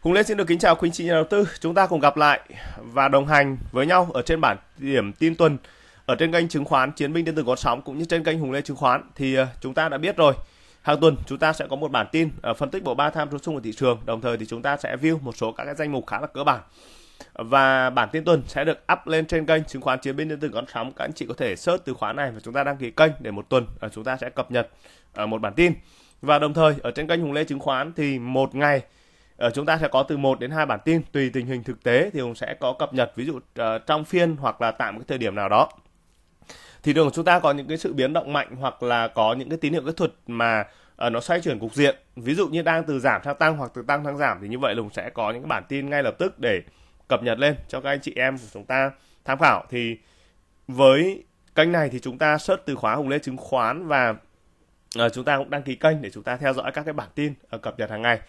Hùng Lê xin được kính chào quý chị nhà đầu tư. Chúng ta cùng gặp lại và đồng hành với nhau ở trên bản điểm tin tuần ở trên kênh chứng khoán Chiến binh điện tử có sóng cũng như trên kênh Hùng Lê chứng khoán thì ờ, chúng ta đã biết rồi. Hàng tuần chúng ta sẽ có một bản tin ờ, phân tích bộ ba tham số chung của thị trường, đồng thời thì chúng ta sẽ view một số các cái danh mục khá là cơ bản. Và bản tin tuần sẽ được up lên trên kênh chứng khoán Chiến binh điện tử có sóng. Các anh chị có thể search từ khóa này và chúng ta đăng ký kênh để một tuần ờ, chúng ta sẽ cập nhật một bản tin. Và đồng thời ở trên kênh Hùng Lê chứng khoán thì một ngày Ờ, chúng ta sẽ có từ 1 đến 2 bản tin tùy tình hình thực tế thì Hùng sẽ có cập nhật ví dụ ờ, trong phiên hoặc là tạm cái thời điểm nào đó thị trường của chúng ta có những cái sự biến động mạnh hoặc là có những cái tín hiệu kỹ thuật mà ờ, nó xoay chuyển cục diện ví dụ như đang từ giảm sang tăng hoặc từ tăng sang giảm thì như vậy Hùng sẽ có những cái bản tin ngay lập tức để cập nhật lên cho các anh chị em của chúng ta tham khảo thì với kênh này thì chúng ta search từ khóa Hùng Lê chứng khoán và chúng ta cũng đăng ký kênh để chúng ta theo dõi các cái bản tin cập nhật hàng ngày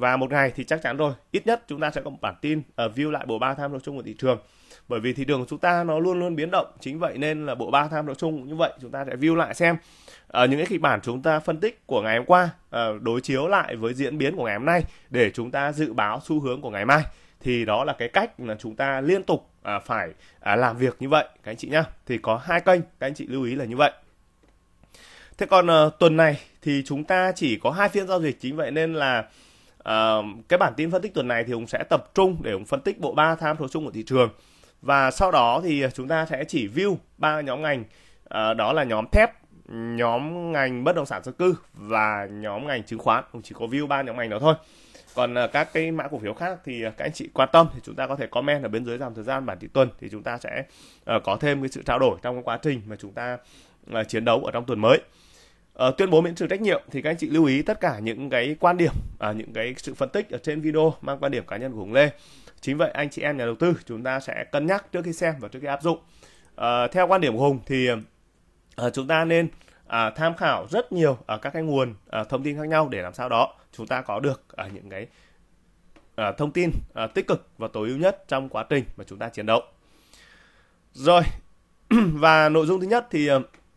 và một ngày thì chắc chắn rồi ít nhất chúng ta sẽ có một bản tin uh, view lại bộ ba tham độ chung của thị trường bởi vì thị trường của chúng ta nó luôn luôn biến động chính vậy nên là bộ ba tham độ chung cũng như vậy chúng ta sẽ view lại xem ở ờ, uh, những cái kịch bản chúng ta phân tích của ngày hôm qua uh, đối chiếu lại với diễn biến của ngày hôm nay để chúng ta dự báo xu hướng của ngày mai thì đó là cái cách là chúng ta liên tục à, phải à, làm việc như vậy các anh chị nhá thì có hai kênh các anh chị lưu ý là như vậy thế còn à, tuần này thì chúng ta chỉ có hai phiên giao dịch chính vậy nên là cái bản tin phân tích tuần này thì Hùng sẽ tập trung để Hùng phân tích bộ ba tham số chung của thị trường và sau đó thì chúng ta sẽ chỉ view ba nhóm ngành uh, đó là nhóm thép nhóm ngành bất động sản dân cư và nhóm ngành chứng khoán Hùng chỉ có view ba nhóm ngành đó thôi còn uh, các cái mã cổ phiếu khác thì ờ, các anh chị quan tâm thì chúng ta có thể comment ở bên dưới dòng thời gian bản tin tuần thì chúng ta sẽ có thêm cái sự trao đổi trong cái quá trình mà chúng ta chiến đấu ở trong tuần mới Ờ, tuyên bố miễn trừ trách nhiệm thì các anh chị lưu ý tất cả những cái quan điểm uh, những cái sự phân tích ở trên video mang quan điểm cá nhân của Hùng Lê chính vậy anh chị em nhà đầu tư chúng ta sẽ cân nhắc trước khi xem và trước khi áp dụng uh, theo quan điểm của Hùng thì uh, chúng ta nên uh, tham khảo rất nhiều ở uh, các cái nguồn uh, thông tin khác nhau để làm sao đó chúng ta có được uh, những cái uh, thông tin uh, tích cực và tối ưu nhất trong quá trình mà chúng ta chiến đấu rồi và nội dung thứ nhất thì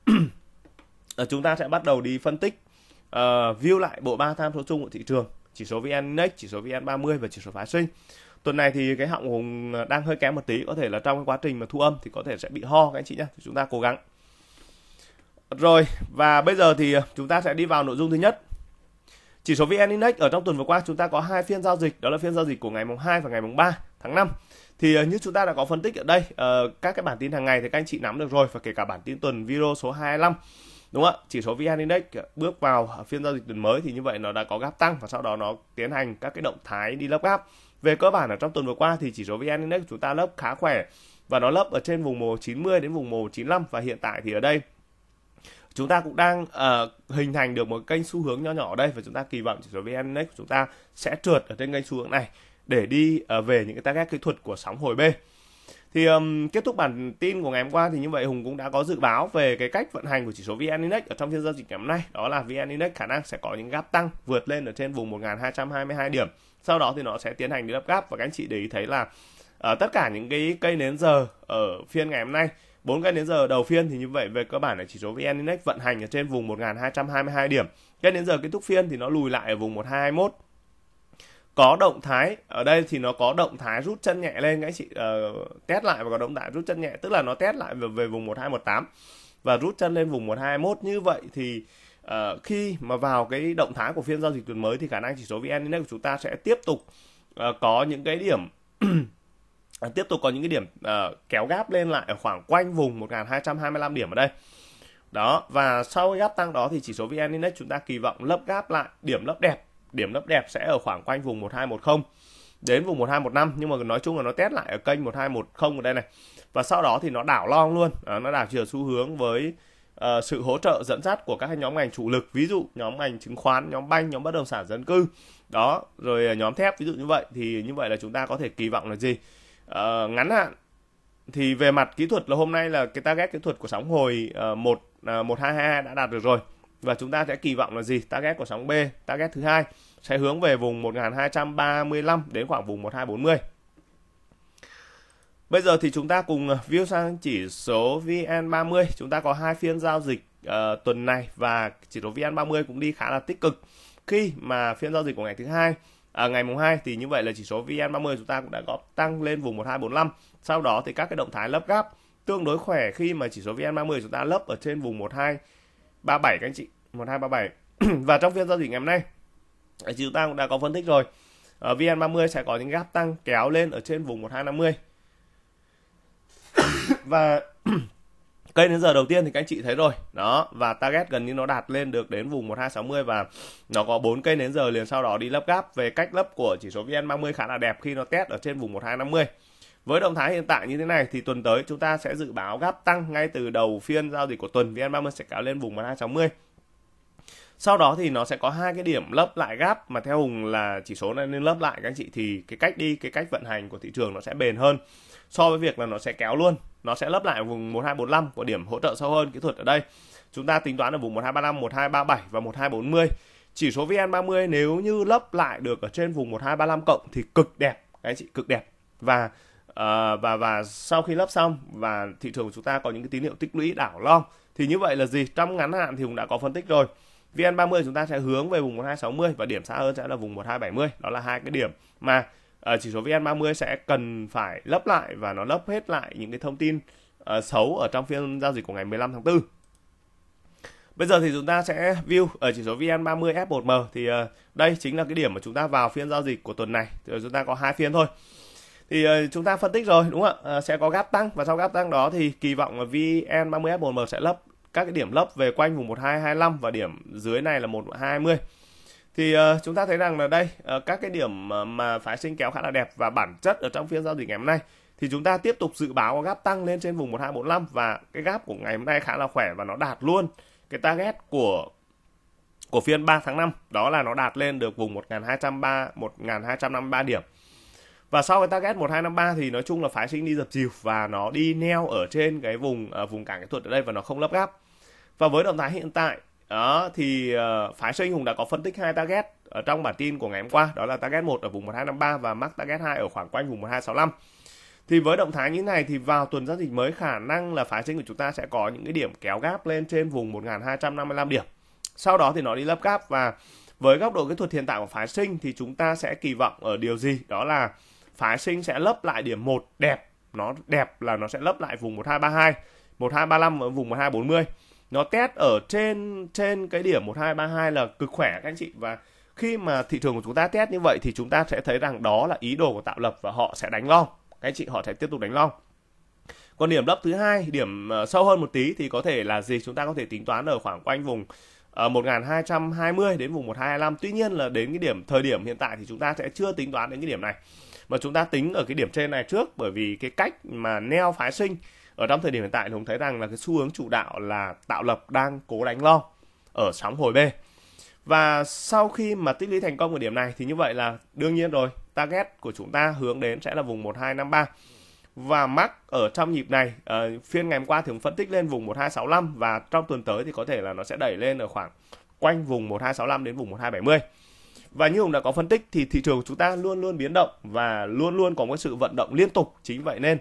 chúng ta sẽ bắt đầu đi phân tích uh, view lại bộ ba tham số chung của thị trường chỉ số VN Index, chỉ số VN30 và chỉ số phái sinh. Tuần này thì cái họng Hùng đang hơi kém một tí, có thể là trong cái quá trình mà thu âm thì có thể sẽ bị ho các anh chị nhé, chúng ta cố gắng. Rồi, và bây giờ thì chúng ta sẽ đi vào nội dung thứ nhất. Chỉ số VN Index ở trong tuần vừa qua chúng ta có hai phiên giao dịch, đó là phiên giao dịch của ngày mùng 2 và ngày mùng 3 tháng 5. Thì ờ, như chúng ta đã có phân tích ở đây, ờ, các cái bản tin hàng ngày thì các anh chị nắm được rồi và kể cả bản tin tuần video số 25 đúng không ạ chỉ số vn index bước vào phiên giao dịch tuần mới thì như vậy nó đã có gap tăng và sau đó nó tiến hành các cái động thái đi lấp gap về cơ bản ở trong tuần vừa qua thì chỉ số vn index của chúng ta lấp khá khỏe và nó lấp ở trên vùng mồ 90 đến vùng mồ 95 và hiện tại thì ở đây chúng ta cũng đang uh, hình thành được một kênh xu hướng nhỏ nhỏ ở đây và chúng ta kỳ vọng chỉ số vn index của chúng ta sẽ trượt ở trên kênh xu hướng này để đi uh, về những cái target kỹ thuật của sóng hồi B thì um, kết thúc bản tin của ngày hôm qua thì như vậy Hùng cũng đã có dự báo về cái cách vận hành của chỉ số VN Index ở trong phiên giao dịch ngày hôm nay. Đó là VN Index khả năng sẽ có những gap tăng vượt lên ở trên vùng 1222 điểm. Sau đó thì nó sẽ tiến hành đi lắp gap và các anh chị để ý thấy là uh, tất cả những cái cây nến giờ ở phiên ngày hôm nay bốn cây nến giờ đầu phiên thì như vậy về cơ bản là chỉ số VN Index vận hành ở trên vùng 1222 điểm. Cây nến giờ kết thúc phiên thì nó lùi lại ở vùng 1221 có động thái ở đây thì nó có động thái rút chân nhẹ lên các anh chị uh, test lại và có động thái rút chân nhẹ tức là nó test lại về, về vùng 1218 và rút chân lên vùng 1221 như vậy thì uh, khi mà vào cái động thái của phiên giao dịch tuần mới thì khả năng chỉ số VN Index của chúng ta sẽ tiếp tục uh, có những cái điểm tiếp tục có những cái điểm uh, kéo gáp lên lại ở khoảng quanh vùng 1225 điểm ở đây. Đó và sau gáp tăng đó thì chỉ số VN Index chúng ta kỳ vọng lấp gáp lại điểm lấp đẹp điểm lấp đẹp sẽ ở khoảng quanh vùng 1210 đến vùng 1215 nhưng mà nói chung là nó test lại ở kênh 1210 ở đây này và sau đó thì nó đảo long luôn à, nó đảo chiều xu hướng với uh, sự hỗ trợ dẫn dắt của các nhóm ngành chủ lực ví dụ nhóm ngành chứng khoán nhóm banh nhóm bất động sản dân cư đó rồi à, nhóm thép ví dụ như vậy thì như vậy là chúng ta có thể kỳ vọng là gì uh, ngắn hạn thì về mặt kỹ thuật là hôm nay là cái target kỹ thuật của sóng hồi ờ, một à, một hai 122 đã đạt được rồi và chúng ta sẽ kỳ vọng là gì target của sóng B target thứ hai sẽ hướng về vùng 1235 đến khoảng vùng 1240 Bây giờ thì chúng ta cùng à, view sang chỉ số VN30 chúng ta có hai phiên giao dịch uh, tuần này và chỉ số VN30 cũng đi khá là tích cực khi mà phiên giao dịch của ngày thứ hai à, ngày mùng 2 thì như vậy là chỉ số VN30 chúng ta cũng đã có tăng lên vùng 1245. Sau đó thì các cái động thái lấp gáp tương đối khỏe khi mà chỉ số VN30 chúng ta lấp ở trên vùng 12 37 các anh chị 1237 và trong phiên giao dịch ngày hôm nay chúng ta cũng đã có phân tích rồi ở ờ, VN30 sẽ có những gap tăng kéo lên ở trên vùng 1250 và cây đến giờ đầu tiên thì các anh chị thấy rồi đó và target gần như nó đạt lên được đến vùng 1260 và nó có bốn cây đến giờ liền sau đó đi lấp gáp về cách lấp của chỉ số VN30 khá là đẹp khi nó test ở trên vùng 1250 với động thái hiện tại như thế này thì tuần tới chúng ta sẽ dự báo gáp tăng ngay từ đầu phiên giao dịch của tuần VN30 sẽ kéo lên vùng 260. Sau đó thì nó sẽ có hai cái điểm lấp lại gap mà theo Hùng là chỉ số này nên lấp lại các anh chị thì cái cách đi, cái cách vận hành của thị trường nó sẽ bền hơn so với việc là nó sẽ kéo luôn. Nó sẽ lấp lại vùng 1245 của điểm hỗ trợ sâu hơn kỹ thuật ở đây. Chúng ta tính toán ở vùng 1235, 1237 và 1240. Chỉ số VN30 nếu như lấp lại được ở trên vùng 1235 cộng thì cực đẹp, các anh chị cực đẹp. Và Ờ, và và sau khi lắp xong và thị trường của chúng ta có những cái tín hiệu tích lũy đảo long thì như vậy là gì trong ngắn hạn thì cũng đã có phân tích rồi VN30 chúng ta sẽ hướng về vùng 1260 và điểm xa hơn sẽ là vùng 1270 đó là hai cái điểm mà uh, chỉ số VN30 sẽ cần phải lấp lại và nó lấp hết lại những cái thông tin uh, xấu ở trong phiên giao dịch của ngày 15 tháng 4 Bây giờ thì chúng ta sẽ view ở chỉ số VN30 F1M thì uh, đây chính là cái điểm mà chúng ta vào phiên giao dịch của tuần này. Thì chúng ta có hai phiên thôi thì uh, chúng ta phân tích rồi đúng không ạ uh, sẽ có gap tăng và sau gap tăng đó thì kỳ vọng là vn 30 s 1 m sẽ lấp các cái điểm lấp về quanh vùng 1225 và điểm dưới này là 120 thì uh, chúng ta thấy rằng là đây uh, các cái điểm uh, mà phái sinh kéo khá là đẹp và bản chất ở trong phiên giao dịch ngày hôm nay thì chúng ta tiếp tục dự báo có gap tăng lên trên vùng 1245 và cái gap của ngày hôm nay khá là khỏe và nó đạt luôn cái target của của phiên 3 tháng 5 đó là nó đạt lên được vùng 1203 1253 điểm và sau cái target 1253 thì nói chung là phái sinh đi dập dìu và nó đi neo ở trên cái vùng uh, vùng cản kỹ thuật ở đây và nó không lấp gáp và với động thái hiện tại đó thì uh, phái sinh hùng đã có phân tích hai target ở trong bản tin của ngày hôm qua đó là target 1 ở vùng 1253 và mắc target 2 ở khoảng quanh vùng 1265 thì với động thái như này thì vào tuần giao dịch mới khả năng là phái sinh của chúng ta sẽ có những cái điểm kéo gáp lên trên vùng 1255 điểm sau đó thì nó đi lấp gáp và với góc độ kỹ thuật hiện tại của phái sinh thì chúng ta sẽ kỳ vọng ở điều gì đó là phái sinh sẽ lấp lại điểm 1 đẹp nó đẹp là nó sẽ lấp lại vùng 1232 1235 và vùng 1240 nó test ở trên trên cái điểm 1232 là cực khỏe các anh chị và khi mà thị trường của chúng ta test như vậy thì chúng ta sẽ thấy rằng đó là ý đồ của tạo lập và họ sẽ đánh long các anh chị họ sẽ tiếp tục đánh long còn điểm lấp thứ hai điểm ờ, sâu hơn một tí thì có thể là gì chúng ta có thể tính toán ở khoảng quanh vùng 1220 ờ, đến vùng 1225 tuy nhiên là đến cái điểm thời điểm hiện tại thì chúng ta sẽ chưa tính toán đến cái điểm này mà chúng ta tính ở cái điểm trên này trước bởi vì cái cách mà neo phái sinh ở trong thời điểm hiện tại thì chúng thấy rằng là cái xu hướng chủ đạo là tạo lập đang cố đánh lo ở sóng hồi B và sau khi mà tích lũy thành công ở điểm này thì như vậy là đương nhiên rồi target của chúng ta hướng đến sẽ là vùng 1253 và mắc ở trong nhịp này à, phiên ngày hôm qua thì cũng phân tích lên vùng 1265 và trong tuần tới thì có thể là nó sẽ đẩy lên ở khoảng quanh vùng 1265 đến vùng 1270 và như hùng đã có phân tích thì thị trường của chúng ta luôn luôn biến động và luôn luôn có một sự vận động liên tục chính vậy nên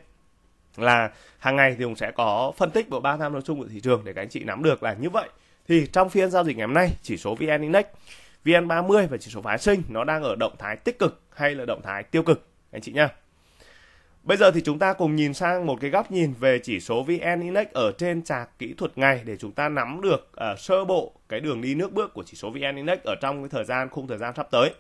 là hàng ngày thì hùng sẽ có phân tích bộ ba tham nói chung của thị trường để các anh chị nắm được là như vậy thì trong phiên giao dịch ngày hôm nay chỉ số vn index vn 30 và chỉ số phái sinh nó đang ở động thái tích cực hay là động thái tiêu cực anh chị nhá Bây giờ thì chúng ta cùng nhìn sang một cái góc nhìn về chỉ số VN Index ở trên chạc kỹ thuật ngày để chúng ta nắm được uh, sơ bộ cái đường đi nước bước của chỉ số VN Index ở trong cái thời gian khung thời gian sắp tới.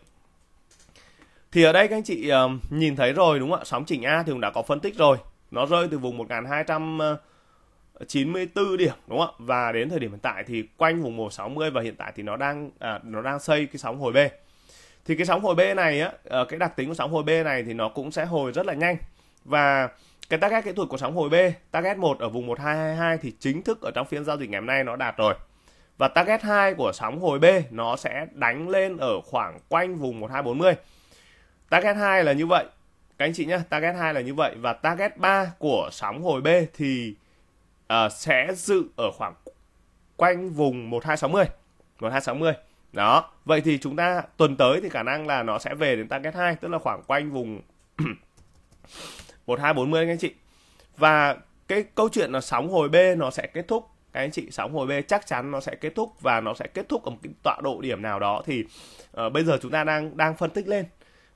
Thì ở đây các anh chị uh, nhìn thấy rồi đúng không ạ? Sóng chỉnh A thì cũng đã có phân tích rồi. Nó rơi từ vùng 1294 điểm đúng không ạ? Và đến thời điểm hiện tại thì quanh vùng 160 và hiện tại thì nó đang à, nó đang xây cái sóng hồi B. Thì cái sóng hồi B này á, à, cái đặc tính của sóng hồi B này thì nó cũng sẽ hồi rất là nhanh và cái target kỹ thuật của sóng hồi B, target 1 ở vùng 1222 thì chính thức ở trong phiên giao dịch ngày hôm nay nó đạt rồi. Và target 2 của sóng hồi B nó sẽ đánh lên ở khoảng quanh vùng 1240. Target 2 là như vậy. Các anh chị nhé, target 2 là như vậy và target 3 của sóng hồi B thì uh, sẽ dự ở khoảng quanh vùng 1260. 1260. Đó, vậy thì chúng ta tuần tới thì khả năng là nó sẽ về đến target 2 tức là khoảng quanh vùng 1240 anh chị. Và cái câu chuyện là sóng hồi B nó sẽ kết thúc các anh chị sóng hồi B chắc chắn nó sẽ kết thúc và nó sẽ kết thúc ở một cái tọa độ điểm nào đó thì uh, bây giờ chúng ta đang đang phân tích lên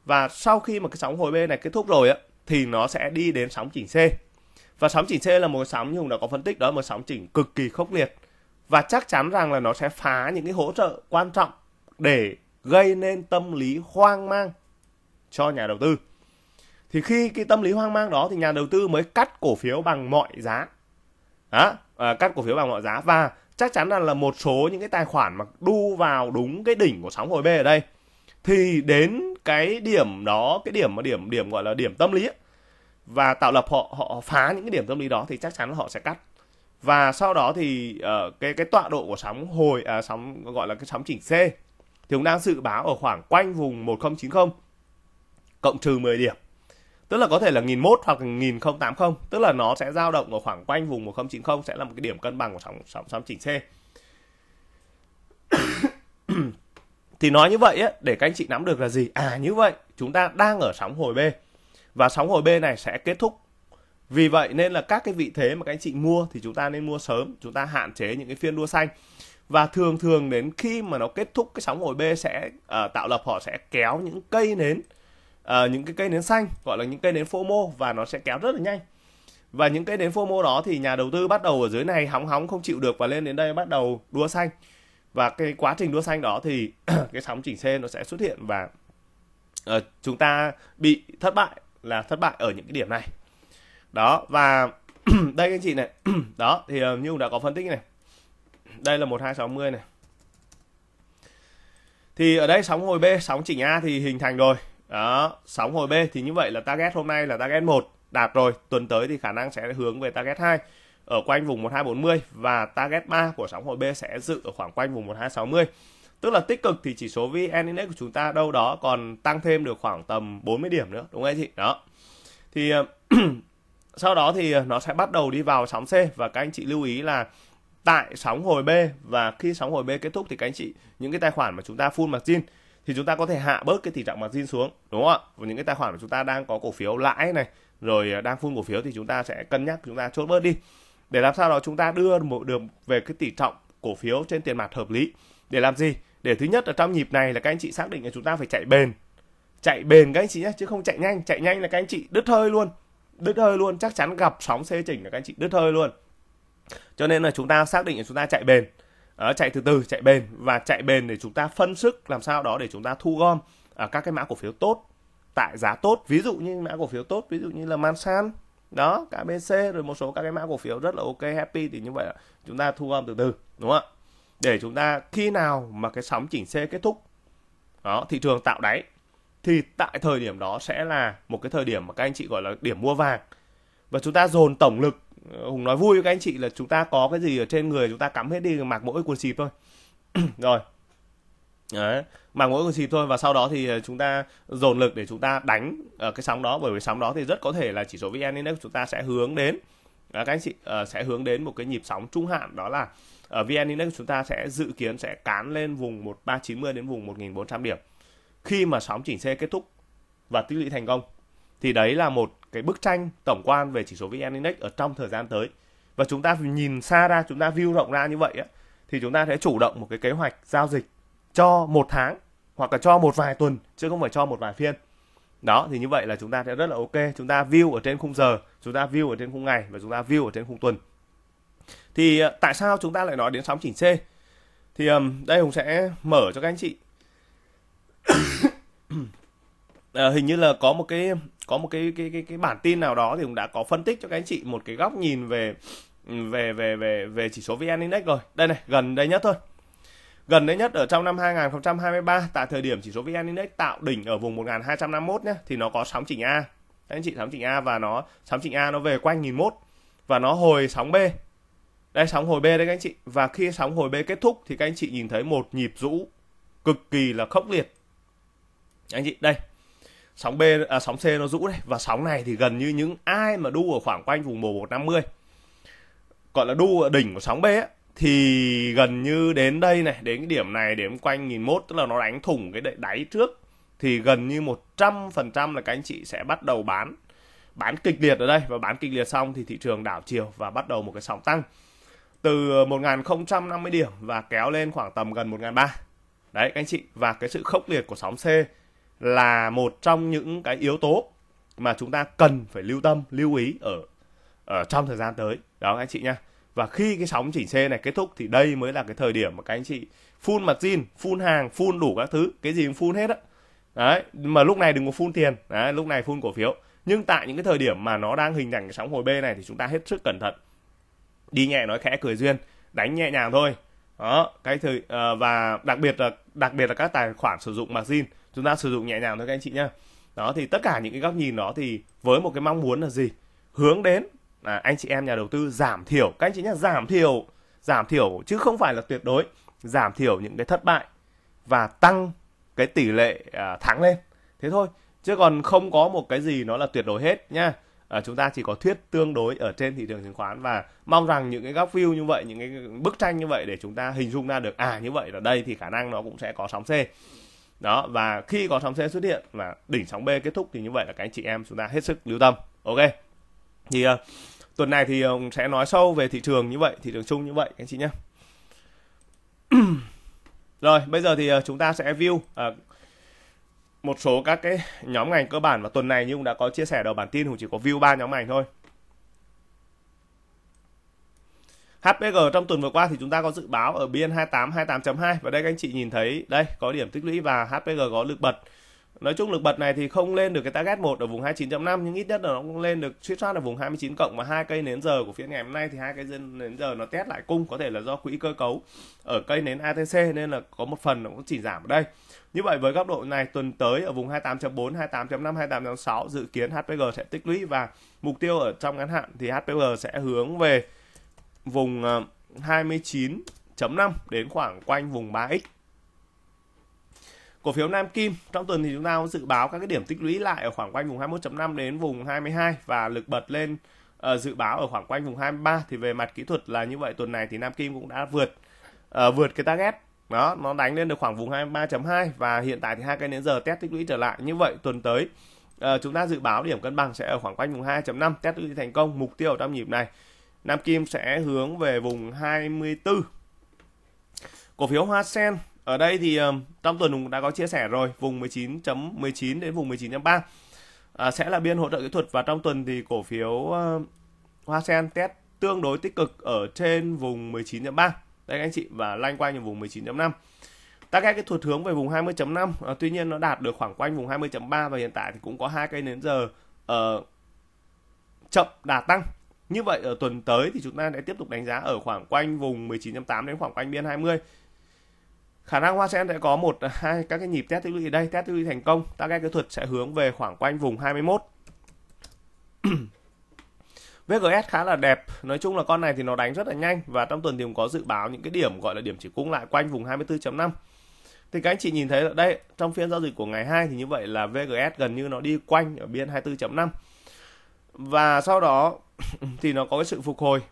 và sau khi mà cái sóng hồi B này kết thúc rồi á thì nó sẽ đi đến sóng chỉnh C và sóng chỉnh C là một sóng như đã có phân tích đó một sóng chỉnh cực kỳ khốc liệt và chắc chắn rằng là nó sẽ phá những cái hỗ trợ quan trọng để gây nên tâm lý hoang mang cho nhà đầu tư thì khi cái tâm lý hoang mang đó thì nhà đầu tư mới cắt cổ phiếu bằng mọi giá đó, à, cắt cổ phiếu bằng mọi giá và chắc chắn là là một số những cái tài khoản mà đu vào đúng cái đỉnh của sóng hồi B ở đây thì đến cái điểm đó cái điểm mà điểm điểm gọi là điểm tâm lý ấy, và tạo lập họ họ phá những cái điểm tâm lý đó thì chắc chắn là họ sẽ cắt và sau đó thì uh, cái cái tọa độ của sóng hồi à, sóng gọi là cái sóng chỉnh C thì cũng đang dự báo ở khoảng quanh vùng 1090 cộng trừ 10 điểm tức là có thể là nghìn một hoặc nghìn không tám không, tức là nó sẽ dao động ở khoảng quanh vùng một chín 1090 sẽ là một cái điểm cân bằng của sóng sóng sóng chỉnh C thì nói như vậy ấy, để các anh chị nắm được là gì à như vậy chúng ta đang ở sóng hồi B và sóng hồi B này sẽ kết thúc vì vậy nên là các cái vị thế mà các anh chị mua thì chúng ta nên mua sớm chúng ta hạn chế những cái phiên đua xanh và thường thường đến khi mà nó kết thúc cái sóng hồi B sẽ uh, tạo lập họ sẽ kéo những cây nến uh, những cái cây nến xanh gọi là những cây nến FOMO và nó sẽ kéo rất là nhanh và những cây nến FOMO đó thì nhà đầu tư bắt đầu ở dưới này hóng hóng không chịu được và lên đến đây bắt đầu đua xanh và cái quá trình đua xanh đó thì cái sóng chỉnh C nó sẽ xuất hiện và uh, chúng ta bị thất bại là thất bại ở những cái điểm này đó và đây anh chị này đó thì uh, như đã có phân tích này đây là 1260 này thì ở đây sóng hồi B sóng chỉnh A thì hình thành rồi đó sóng hồi B thì như vậy là target hôm nay là target 1 đạt rồi tuần tới thì khả năng sẽ hướng về target 2 ở quanh vùng 1240 và target 3 của sóng hồi B sẽ dự ở khoảng quanh vùng 1260 tức là tích cực thì chỉ số VN Index của chúng ta đâu đó còn tăng thêm được khoảng tầm 40 điểm nữa đúng không anh chị đó thì ờ, sau đó thì ờ, nó sẽ bắt đầu đi vào sóng C và các anh chị lưu ý là tại sóng hồi B và khi sóng hồi B kết thúc thì các anh chị những cái tài khoản mà chúng ta full margin thì chúng ta có thể hạ bớt cái tỷ trọng margin xuống đúng không ạ và những cái tài khoản của chúng ta đang có cổ phiếu lãi này rồi à, đang phun cổ phiếu thì chúng ta sẽ cân nhắc chúng ta chốt bớt đi để làm sao đó chúng ta đưa một đường về cái tỷ trọng cổ phiếu trên tiền mặt hợp lý để làm gì để thứ nhất là trong nhịp này là các anh chị xác định là chúng ta phải chạy bền chạy bền các anh chị nhé chứ không chạy nhanh chạy nhanh là các anh chị đứt hơi luôn đứt hơi luôn chắc chắn gặp sóng xê chỉnh là các anh chị đứt hơi luôn cho nên là chúng ta xác định là chúng ta chạy bền à, chạy từ từ chạy bền và chạy bền để chúng ta phân sức làm sao đó để chúng ta thu gom à, các cái mã cổ phiếu tốt tại giá tốt ví dụ như mã cổ phiếu tốt ví dụ như là Mansan đó KBC rồi một số các cái mã cổ phiếu rất là ok happy thì như vậy chúng ta thu gom từ từ đúng không ạ để chúng ta khi nào mà cái sóng chỉnh C kết thúc đó thị trường tạo đáy thì tại thời điểm đó sẽ là một cái thời điểm mà các anh chị gọi là điểm mua vàng và chúng ta dồn tổng lực hùng nói vui với các anh chị là chúng ta có cái gì ở trên người chúng ta cắm hết đi mặc mỗi quần xịp thôi rồi Đấy, mặc mỗi quần xịt thôi và sau đó thì ờ, chúng ta dồn lực để chúng ta đánh ở cái sóng đó bởi vì sóng đó thì rất có thể là chỉ số VN Index chúng ta sẽ hướng đến ờ, các anh chị uh, sẽ hướng đến một cái nhịp sóng trung hạn đó là ở VN Index chúng ta sẽ dự kiến sẽ cán lên vùng 1390 đến vùng 1400 điểm. Khi mà sóng chỉnh C kết thúc và tích lũy thành công thì đấy là một cái bức tranh tổng quan về chỉ số VN Index ở trong thời gian tới và chúng ta nhìn xa ra chúng ta view rộng ra như vậy á thì chúng ta sẽ chủ động một cái kế hoạch giao dịch cho một tháng hoặc là cho một vài tuần chứ không phải cho một vài phiên đó thì như vậy là chúng ta sẽ rất là ok chúng ta view ở trên khung giờ chúng ta view ở trên khung ngày và chúng ta view ở trên khung tuần thì ờ, tại sao chúng ta lại nói đến sóng chỉnh C thì đây hùng sẽ mở cho các anh chị à, hình như là có một cái có một cái cái cái cái bản tin nào đó thì cũng đã có phân tích cho các anh chị một cái góc nhìn về về về về về chỉ số VN Index rồi. Đây này, gần đây nhất thôi. Gần đây nhất ở trong năm 2023 tại thời điểm chỉ số VN Index tạo đỉnh ở vùng 1251 nhé thì nó có sóng chỉnh A. Các anh chị sóng chỉnh A và nó sóng chỉnh A nó về quanh 1001 và nó hồi sóng B. Đây sóng hồi B đấy các anh chị. Và khi sóng hồi B kết thúc thì các anh chị nhìn thấy một nhịp rũ cực kỳ là khốc liệt. Anh chị đây, sóng B à, sóng C nó rũ đây và sóng này thì gần như những ai mà đu ở khoảng quanh vùng 1150 gọi là đu ở đỉnh của sóng B ấy, thì gần như đến đây này đến cái điểm này đến quanh nghìn 1001 tức là nó đánh thủng cái đáy trước thì gần như 100% là các anh chị sẽ bắt đầu bán bán kịch liệt ở đây và bán kịch liệt xong thì thị trường đảo chiều và bắt đầu một cái sóng tăng từ 1050 điểm và kéo lên khoảng tầm gần 1003 đấy các anh chị và cái sự khốc liệt của sóng C là một trong những cái yếu tố mà chúng ta cần phải lưu tâm lưu ý ở ở trong thời gian tới đó các anh chị nha và khi cái sóng chỉnh C này kết thúc thì đây mới là cái thời điểm mà các anh chị full mặt zin full hàng full đủ các thứ cái gì cũng full hết á đấy mà lúc này đừng có full tiền đấy lúc này full cổ phiếu nhưng tại những cái thời điểm mà nó đang hình thành cái sóng hồi B này thì chúng ta hết sức cẩn thận đi nhẹ nói khẽ cười duyên đánh nhẹ nhàng thôi đó cái thời ờ, và đặc biệt là đặc biệt là các tài khoản sử dụng margin chúng ta sử dụng nhẹ nhàng thôi các anh chị nhá đó thì tất cả những cái góc nhìn đó thì với một cái mong muốn là gì hướng đến là anh chị em nhà đầu tư giảm thiểu các anh chị nhá giảm thiểu giảm thiểu chứ không phải là tuyệt đối giảm thiểu những cái thất bại và tăng cái tỷ lệ à, thắng lên thế thôi chứ còn không có một cái gì nó là tuyệt đối hết nhá à, chúng ta chỉ có thuyết tương đối ở trên thị trường chứng khoán và mong rằng những cái góc view như vậy những cái bức tranh như vậy để chúng ta hình dung ra được à như vậy là đây thì khả năng nó cũng sẽ có sóng C đó và khi có sóng C xuất hiện và đỉnh sóng B kết thúc thì như vậy là các anh chị em chúng ta hết sức lưu tâm ok thì uh, tuần này thì uh, sẽ nói sâu về thị trường như vậy thị trường chung như vậy các anh chị nhé rồi bây giờ thì uh, chúng ta sẽ view uh, một số các cái nhóm ngành cơ bản và tuần này như cũng đã có chia sẻ đầu bản tin hùng chỉ có view ba nhóm ngành thôi HPG trong tuần vừa qua thì chúng ta có dự báo ở biên 28 28.2 và đây các anh chị nhìn thấy đây có điểm tích lũy và HPG có lực bật. Nói chung lực bật này thì không lên được cái target 1 ở vùng 29.5 nhưng ít nhất là nó cũng lên được suýt soát ở vùng 29 cộng và hai cây nến giờ của phiên ngày hôm nay thì hai cây nến giờ nó test lại cung có thể là do quỹ cơ cấu ở cây nến ATC nên là có một phần nó cũng chỉ giảm ở đây. Như vậy với góc độ này tuần tới ở vùng 28.4, 28.5, 28.6 dự kiến HPG sẽ tích lũy và mục tiêu ở trong ngắn hạn thì HPG sẽ hướng về vùng 29.5 ờ, đến khoảng quanh vùng 3x. Cổ phiếu Nam Kim trong tuần thì chúng ta dự báo các cái điểm tích lũy lại ở khoảng quanh vùng 21.5 đến vùng 22 và lực bật lên uh, dự báo ở khoảng quanh vùng 23 thì về mặt kỹ thuật là như vậy tuần này thì Nam Kim cũng đã vượt uh, vượt cái target đó nó đánh lên được khoảng vùng 23.2 và hiện tại thì hai cây nến giờ test tích lũy trở lại như vậy tuần tới uh, chúng ta dự báo điểm cân bằng sẽ ở khoảng quanh vùng 2.5 test tích lũy thành công mục tiêu trong nhịp này Nam Kim sẽ hướng về vùng 24. Cổ phiếu Hoa Sen ở đây thì ờ, trong tuần cũng đã có chia sẻ rồi, vùng 19.19 19 đến vùng 19.3 à, sẽ là biên hỗ trợ kỹ thuật và trong tuần thì cổ phiếu ờ, Hoa Sen test tương đối tích cực ở trên vùng 19.3 đây anh chị và lanh quanh ở vùng 19.5 ta cái thuật hướng về vùng 20.5 à, ờ, tuy nhiên nó đạt được khoảng quanh vùng 20.3 và hiện tại thì cũng có hai cây nến giờ uh, chậm đà tăng như vậy ở tuần tới thì chúng ta sẽ tiếp tục đánh giá ở khoảng quanh vùng 19.8 đến khoảng quanh biên 20. Khả năng Hoa Sen sẽ có một à, hai các cái nhịp test tiêu lũy ở đây, test tiêu lũy thành công, ta kỹ thuật sẽ hướng về khoảng quanh vùng 21. VGS khá là đẹp, nói chung là con này thì nó đánh rất là nhanh và trong tuần thì cũng có dự báo những cái điểm gọi là điểm chỉ cung lại quanh vùng 24.5. Thì các anh chị nhìn thấy ở đây trong phiên giao dịch của ngày 2 thì như vậy là VGS gần như nó đi quanh ở biên 24.5. Và sau đó thì nó có cái sự phục hồi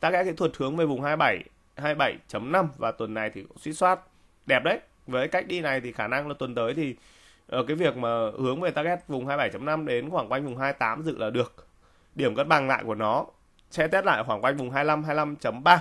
tác kỹ thuật hướng về vùng 27 27.5 và tuần này thì suy soát đẹp đấy với cách đi này thì khả năng là tuần tới thì ở ờ, cái việc mà hướng về target vùng 27.5 đến khoảng quanh vùng 28 dự là được điểm cân bằng lại của nó sẽ test lại khoảng quanh vùng 25 25.3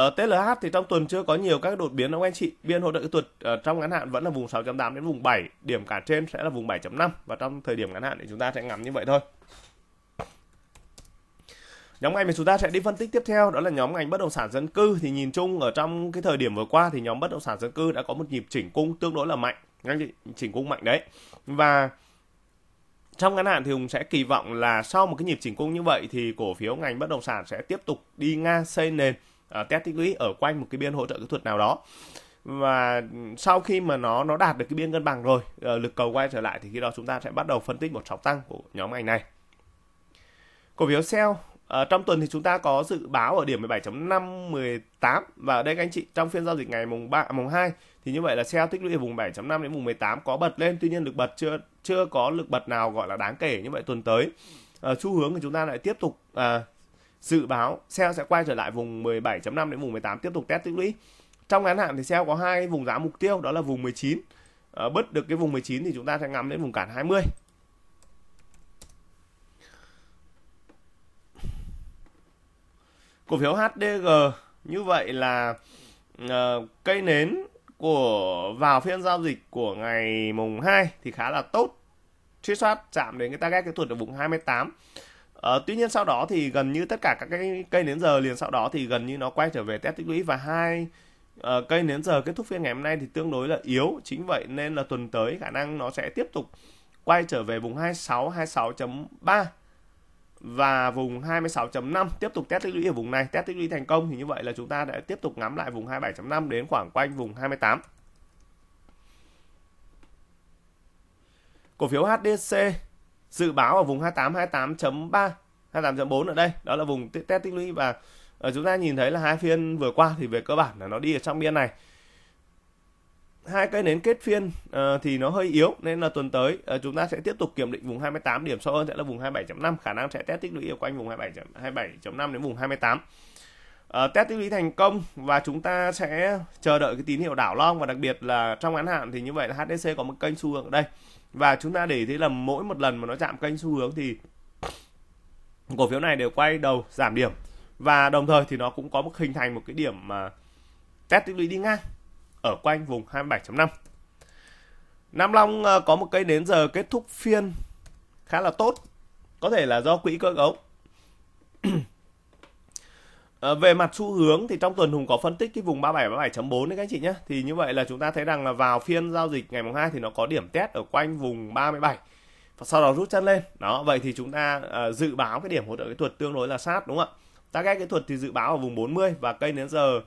ở ờ, TLH thì trong tuần chưa có nhiều các đột biến đâu anh chị. Biên hỗ trợ kỹ thuật ờ, trong ngắn hạn vẫn là vùng 6.8 đến vùng 7, điểm cả trên sẽ là vùng 7.5 và trong thời điểm ngắn hạn thì chúng ta sẽ ngắm như vậy thôi. Nhóm ngành mà chúng ta sẽ đi phân tích tiếp theo đó là nhóm ngành bất động sản dân cư thì nhìn chung ở trong cái thời điểm vừa qua thì nhóm bất động sản dân cư đã có một nhịp chỉnh cung tương đối là mạnh, anh chỉnh cung mạnh đấy. Và trong ngắn hạn thì Hùng sẽ kỳ vọng là sau một cái nhịp chỉnh cung như vậy thì cổ phiếu ngành bất động sản sẽ tiếp tục đi ngang xây nền À, test tích lũy ở quanh một cái biên hỗ trợ kỹ thuật nào đó và sau khi mà nó nó đạt được cái biên cân bằng rồi ờ, lực cầu quay trở lại thì khi đó chúng ta sẽ bắt đầu phân tích một sóng tăng của nhóm ngành này cổ phiếu Shell uh, ờ, trong tuần thì chúng ta có dự báo ở điểm 17.518 và ở đây các anh chị trong phiên giao dịch ngày mùng 3 mùng 2 thì như vậy là Shell tích lũy ở vùng 7.5 đến vùng 18 có bật lên tuy nhiên lực bật chưa chưa có lực bật nào gọi là đáng kể như vậy tuần tới uh, xu hướng thì chúng ta lại tiếp tục uh, dự báo sell sẽ quay trở lại vùng 17.5 đến vùng 18 tiếp tục test tích lũy trong ngắn hạn thì sell có hai vùng giá mục tiêu đó là vùng 19 à, ờ, bứt được cái vùng 19 thì chúng ta sẽ ngắm đến vùng cản 20 cổ phiếu HDG như vậy là uh, cây nến của vào phiên giao dịch của ngày mùng 2 thì khá là tốt truy soát chạm đến cái target kỹ thuật ở vùng 28 À, tuy nhiên sau đó thì gần như tất cả các cái cây nến giờ liền sau đó thì gần như nó quay trở về test tích lũy và hai uh, cây nến giờ kết thúc phiên ngày hôm nay thì tương đối là yếu chính vậy nên là tuần tới khả năng nó sẽ tiếp tục quay trở về vùng 26 26.3 và vùng 26.5 tiếp tục test tích lũy ở vùng này test tích lũy thành công thì như vậy là chúng ta đã tiếp tục ngắm lại vùng 27.5 đến khoảng quanh vùng 28 cổ phiếu HDC dự báo ở vùng 28 28.3 28.4 ở đây đó là vùng test tích lũy và ờ, chúng ta nhìn thấy là hai phiên vừa qua thì về cơ bản là nó đi ở trong biên này hai cây nến kết phiên ờ, thì nó hơi yếu nên là tuần tới ờ, chúng ta sẽ tiếp tục kiểm định vùng 28 điểm sâu hơn sẽ là vùng 27.5 khả năng sẽ test tích lũy ở quanh vùng 27.5 27 đến vùng 28 uh, test tích lũy thành công và chúng ta sẽ chờ đợi cái tín hiệu đảo long và đặc biệt là trong ngắn hạn thì như vậy là HDC có một kênh xu hướng ở đây và chúng ta để thấy là mỗi một lần mà nó chạm kênh xu hướng thì cổ phiếu này đều quay đầu giảm điểm và đồng thời thì nó cũng có một hình thành một cái điểm mà test tích lũy đi ngang ở quanh vùng 27.5 Nam Long ờ, có một cây đến giờ kết thúc phiên khá là tốt có thể là do quỹ cơ cấu Ờ, về mặt xu hướng thì trong tuần Hùng có phân tích cái vùng 3737.4 đấy các anh chị nhé. Thì như vậy là chúng ta thấy rằng là vào phiên giao dịch ngày mùng 2 thì nó có điểm test ở quanh vùng 37 và sau đó rút chân lên. Đó, vậy thì chúng ta uh, dự báo cái điểm hỗ trợ kỹ thuật tương đối là sát đúng không ạ? Target kỹ thuật thì dự báo ở vùng 40 và cây đến giờ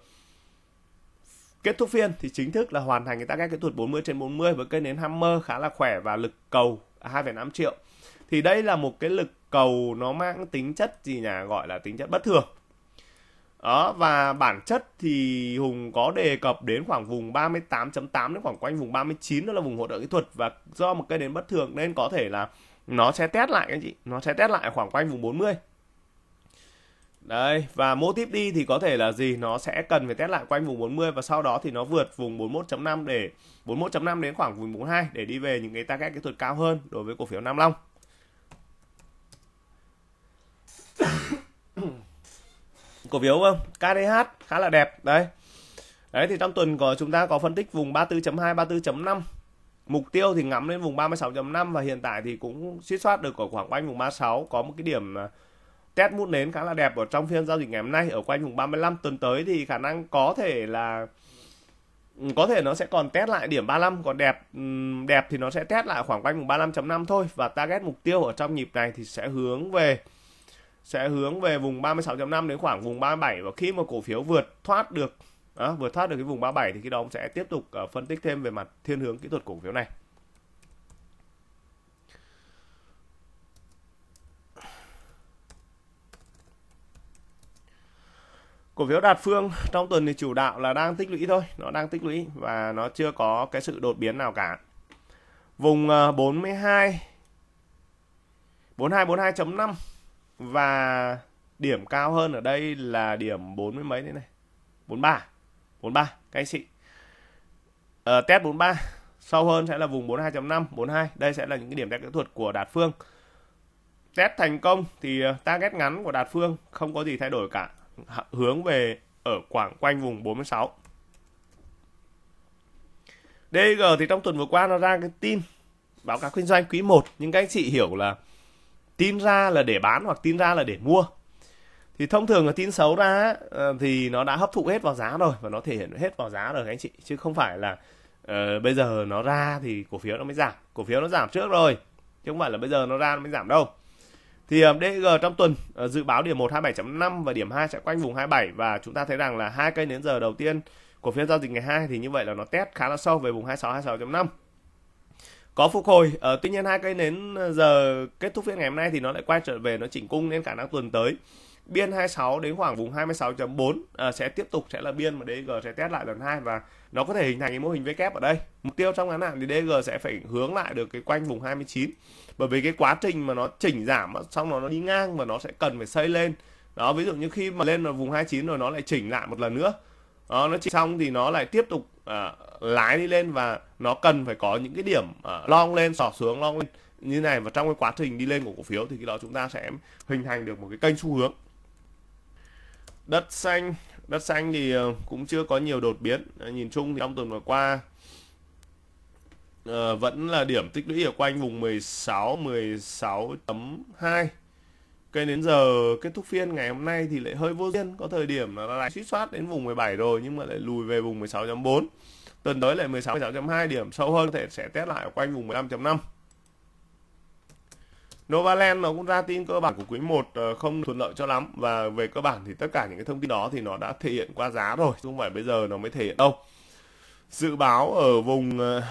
kết thúc phiên thì chính thức là hoàn thành cái target kỹ thuật 40 trên 40 với cây nến hammer khá là khỏe và lực cầu 2,5 triệu. Thì đây là một cái lực cầu nó mang tính chất gì nhỉ? Gọi là tính chất bất thường đó và bản chất thì Hùng có đề cập đến khoảng vùng 38.8 đến khoảng quanh vùng 39 đó là vùng hỗ trợ kỹ thuật và do một cây nến bất thường nên có thể là nó sẽ test lại anh chị, nó sẽ test lại khoảng quanh vùng 40. đây và mô tiếp đi thì có thể là gì? Nó sẽ cần phải test lại quanh vùng 40 và sau đó thì nó vượt vùng 41.5 để 41.5 đến khoảng vùng 42 để đi về những cái target kỹ thuật cao hơn đối với cổ phiếu Nam Long cổ phiếu không, vâng. KDH khá là đẹp đấy đấy thì trong tuần của chúng ta có phân tích vùng 34.2 34.5 mục tiêu thì ngắm lên vùng 36.5 và hiện tại thì cũng suýt soát được ở khoảng quanh vùng 36 có một cái điểm à, test mút nến khá là đẹp ở trong phiên giao dịch ngày hôm nay ở quanh vùng 35 tuần tới thì khả năng có thể là ừ, có thể nó sẽ còn test lại điểm 35 còn đẹp ừ, đẹp thì nó sẽ test lại khoảng quanh vùng 35.5 thôi và target mục tiêu ở trong nhịp này thì sẽ hướng về sẽ hướng về vùng 36.5 đến khoảng vùng 37 và khi mà cổ phiếu vượt thoát được à, vượt thoát được cái vùng 37 thì khi đó cũng sẽ tiếp tục uh, phân tích thêm về mặt thiên hướng kỹ thuật cổ phiếu này. cổ phiếu đạt phương trong tuần thì chủ đạo là đang tích lũy thôi nó đang tích lũy và nó chưa có cái sự đột biến nào cả vùng 42 ờ, 4242.5 và điểm cao hơn ở đây là điểm 40 mấy thế này 43 43 các anh chị ở ờ, test 43 sâu hơn sẽ là vùng 42.5 42 đây sẽ là những cái điểm test kỹ thuật của Đạt Phương test thành công thì ờ, target ngắn của Đạt Phương không có gì thay đổi cả hướng về ở khoảng quanh vùng 46 DG thì trong tuần vừa qua nó ra cái tin báo cáo kinh doanh quý 1 nhưng các anh chị hiểu là tin ra là để bán hoặc tin ra là để mua thì thông thường là tin xấu ra ờ, thì nó đã hấp thụ hết vào giá rồi và nó thể hiện hết vào giá rồi các anh chị chứ không phải là uh, bây giờ nó ra thì cổ phiếu nó mới giảm cổ phiếu nó giảm trước rồi chứ không phải là bây giờ nó ra nó mới giảm đâu thì uh, ờ, DG trong tuần uh, dự báo điểm 127.5 và điểm 2 sẽ quanh vùng 27 và chúng ta thấy rằng là hai cây đến giờ đầu tiên cổ phiếu giao dịch ngày 2 thì như vậy là nó test khá là sâu về vùng 26 26.5 có phục hồi ờ, tuy nhiên hai cây nến ờ, giờ kết thúc phiên ngày hôm nay thì nó lại quay trở về nó chỉnh cung nên khả năng tuần tới biên 26 đến khoảng vùng 26.4 à, ờ, sẽ tiếp tục sẽ là biên mà DG sẽ test lại lần hai và nó có thể hình thành cái mô hình V kép ở đây. Mục tiêu trong ngắn hạn thì DG sẽ phải hướng lại được cái quanh vùng 29. Bởi vì cái quá trình mà nó chỉnh giảm xong nó đi ngang và nó sẽ cần phải xây lên. Đó ví dụ như khi mà lên vào vùng 29 rồi nó lại chỉnh lại một lần nữa. Đó, nó chỉnh xong thì nó lại tiếp tục à, lái đi lên và nó cần phải có những cái điểm uh, long lên sỏ xuống long lên như này và trong cái quá trình đi lên của cổ phiếu thì khi đó chúng ta sẽ hình thành được một cái kênh xu hướng đất xanh đất xanh thì ờ, cũng chưa có nhiều đột biến nhìn chung thì trong tuần vừa qua uh, vẫn là điểm tích lũy ở quanh vùng 16 16.2 cây đến giờ kết thúc phiên ngày hôm nay thì lại hơi vô duyên có thời điểm là lại suýt soát đến vùng 17 rồi nhưng mà lại lùi về vùng 16.4 tuần tới lại 16 16.2 điểm sâu hơn có thể sẽ test lại ở quanh vùng 15.5 Novaland nó cũng ra tin cơ bản của quý 1 ờ, không thuận lợi cho lắm và về cơ bản thì tất cả những cái thông tin đó thì nó đã thể hiện qua giá rồi chứ không phải bây giờ nó mới thể hiện đâu dự báo ở vùng ờ,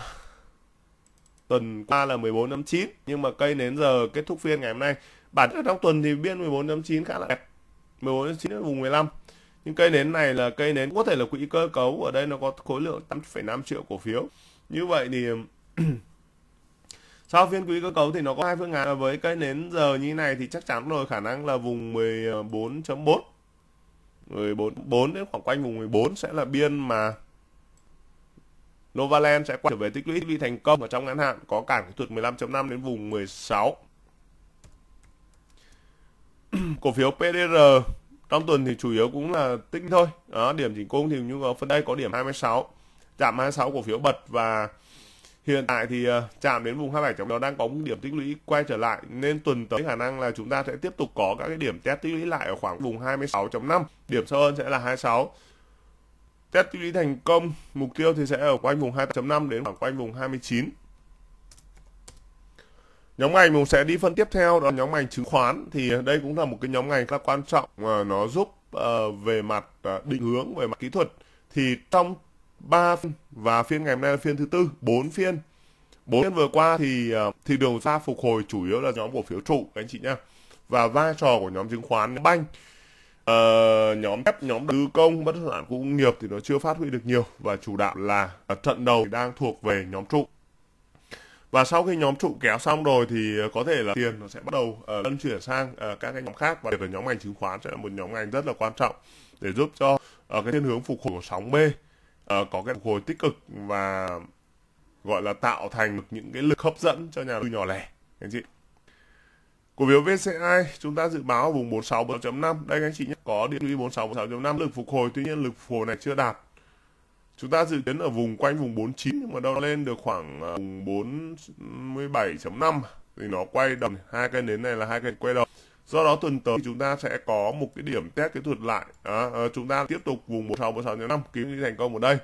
tuần qua là 14.9 nhưng mà cây đến giờ kết thúc phiên ngày hôm nay bản chất trong tuần thì biên 14.9 khá là đẹp 14.9 vùng 15 nhưng cây nến này là cây nến có thể là quỹ cơ cấu ở đây nó có khối lượng 8,5 triệu cổ phiếu như vậy thì sau phiên quỹ cơ cấu thì nó có hai phương án với cây nến giờ như này thì chắc chắn rồi khả năng là vùng 14.4 14 đến khoảng quanh vùng 14 sẽ là biên mà Novaland sẽ quay trở về tích lũy vì thành công ở trong ngắn hạn có cản kỹ thuật 15.5 đến vùng 16 cổ phiếu PDR trong tuần thì chủ yếu cũng là tích thôi đó, điểm chỉnh cung thì như phần đây có điểm 26 chạm 26 cổ phiếu bật và hiện tại thì ờ, chạm đến vùng 27 chấm đó đang có một điểm tích lũy quay trở lại nên tuần tới khả năng là chúng ta sẽ tiếp tục có các cái điểm test tích lũy lại ở khoảng vùng 26.5 điểm sâu hơn sẽ là 26 test tích lũy thành công mục tiêu thì sẽ ở quanh vùng 2.5 đến khoảng quanh vùng 29 Nhóm ngành mình sẽ đi phân tiếp theo đó là nhóm ngành chứng khoán thì đây cũng là một cái nhóm ngành khá quan trọng mà nó giúp uh, về mặt uh, định hướng về mặt kỹ thuật thì trong 3 phiên và phiên ngày hôm nay là phiên thứ tư, 4 phiên. 4 phiên vừa qua thì uh, ờ, thị trường ra phục hồi chủ yếu là nhóm cổ phiếu trụ các anh chị nhá. Và vai trò của nhóm chứng khoán, banh Uh, nhóm thép, nhóm tư công, bất động sản khu công nghiệp thì nó chưa phát huy được nhiều và chủ đạo là uh, trận đầu đang thuộc về nhóm trụ và sau khi nhóm trụ kéo xong rồi thì ờ, có thể là tiền nó sẽ bắt đầu ờ, lân uh, chuyển sang uh, các cái nhóm khác và đặc ở nhóm ngành chứng khoán sẽ là một nhóm ngành rất là quan trọng để giúp cho uh, cái thiên hướng phục hồi của sóng B uh, có cái phục hồi tích cực và gọi là tạo thành những cái lực hấp dẫn cho nhà đầu tư nhỏ lẻ anh chị cổ phiếu VCI chúng ta dự báo ở vùng 46 5 đây các anh chị nhé có điểm 46 46.5 lực phục hồi tuy nhiên lực phục hồi này chưa đạt Chúng ta dự kiến ở vùng quanh vùng 49 nhưng mà đâu lên được khoảng ờ, vùng 47.5 thì nó quay đồng hai cây nến này là hai cây quay đầu do đó tuần tới chúng ta sẽ có một cái điểm test kỹ thuật lại à, chúng ta tiếp tục vùng 16 46 5 kiếm thành công ở đây